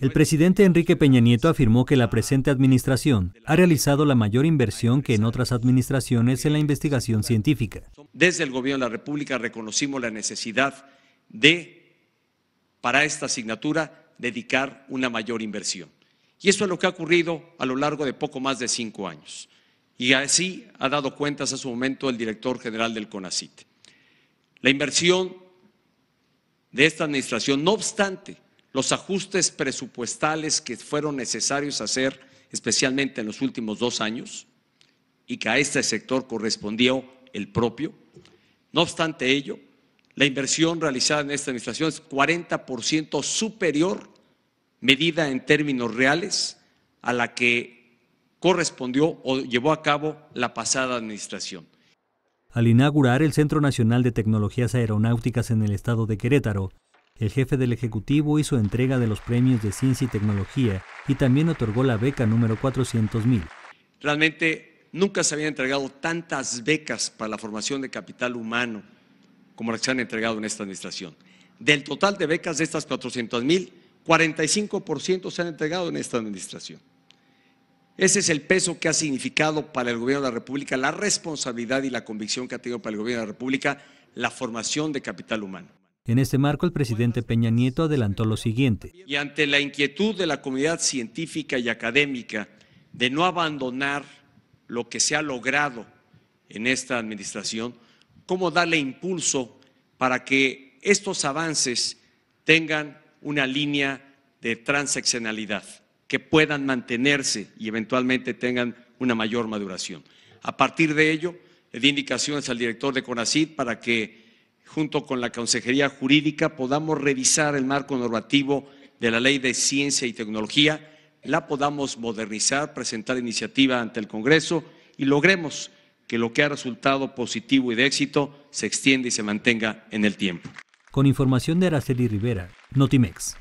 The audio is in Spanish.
El presidente Enrique Peña Nieto afirmó que la presente administración ha realizado la mayor inversión que en otras administraciones en la investigación científica. Desde el Gobierno de la República reconocimos la necesidad de, para esta asignatura, dedicar una mayor inversión. Y eso es lo que ha ocurrido a lo largo de poco más de cinco años. Y así ha dado cuentas a su momento el director general del CONACIT. La inversión de esta administración, no obstante, los ajustes presupuestales que fueron necesarios hacer, especialmente en los últimos dos años, y que a este sector correspondió el propio. No obstante ello, la inversión realizada en esta administración es 40% superior, medida en términos reales, a la que correspondió o llevó a cabo la pasada administración. Al inaugurar el Centro Nacional de Tecnologías Aeronáuticas en el estado de Querétaro, el jefe del Ejecutivo hizo entrega de los premios de ciencia y tecnología y también otorgó la beca número 400.000. Realmente nunca se habían entregado tantas becas para la formación de capital humano como las que se han entregado en esta administración. Del total de becas de estas 400.000, 45% se han entregado en esta administración. Ese es el peso que ha significado para el gobierno de la República, la responsabilidad y la convicción que ha tenido para el gobierno de la República la formación de capital humano. En este marco, el presidente Peña Nieto adelantó lo siguiente. Y ante la inquietud de la comunidad científica y académica de no abandonar lo que se ha logrado en esta administración, cómo darle impulso para que estos avances tengan una línea de transaccionalidad, que puedan mantenerse y eventualmente tengan una mayor maduración. A partir de ello, le di indicaciones al director de CONACID para que junto con la Consejería Jurídica, podamos revisar el marco normativo de la Ley de Ciencia y Tecnología, la podamos modernizar, presentar iniciativa ante el Congreso y logremos que lo que ha resultado positivo y de éxito se extienda y se mantenga en el tiempo. Con información de Araceli Rivera, Notimex.